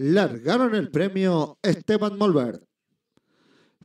largaron el premio Esteban Molbert.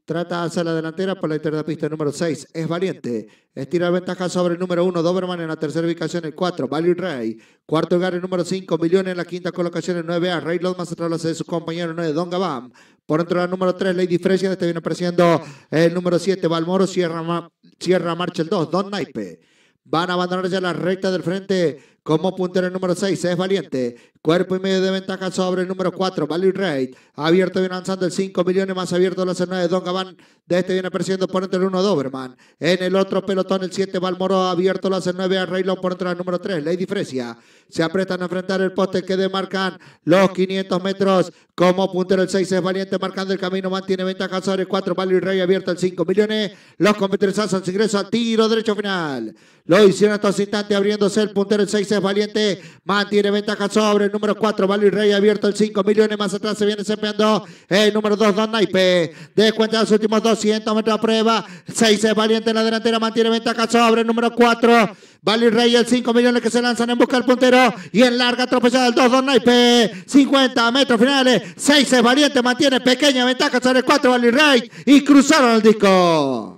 Trata hacia la delantera por la interna pista número 6. Es valiente. Estira ventaja sobre el número 1. Doberman en la tercera ubicación, el 4. Value Rey. Cuarto lugar, el número 5. Millón en la quinta colocación, el 9A. Rey Lodmas más atrás de su compañero, el 9. Don Gabam. Por dentro la número 3, Lady Fresia. Este viene apareciendo el número 7. Balmoro. cierra Marcha el 2. Don Naipe. Van a abandonar ya la recta del frente como puntero el número 6. Es valiente. Cuerpo y medio de ventaja sobre el número 4. Value Rey. Abierto viene avanzando el 5 millones. Más abierto lo hace 9. Don Gabán. De este viene apareciendo por entre el 1 Doberman. En el otro pelotón el 7. Balmoro. Abierto lo hace 9. A por entre el número 3. Lady Fresia. Se apretan a enfrentar el poste que demarcan los 500 metros. Como puntero el 6 es valiente. Marcando el camino. Mantiene ventaja sobre el 4. Value rey Abierto el 5 millones. Los competidores hacen ingreso a tiro derecho final. Lo hicieron hasta instante abriéndose el puntero. El 6 es valiente. Mantiene ventaja sobre el número 4. Vali y Rey abierto el 5 millones. Más atrás se viene desempeñando el número 2, Don Naipe. de los últimos 200 metros a prueba. 6 es valiente en la delantera. Mantiene ventaja sobre el número 4. y Rey, el 5 millones que se lanzan en busca del puntero. Y en larga tropezada el 2, Don Naipe. 50 metros finales. 6 es valiente, mantiene pequeña ventaja sobre el 4, Valir Rey. Y cruzaron el disco.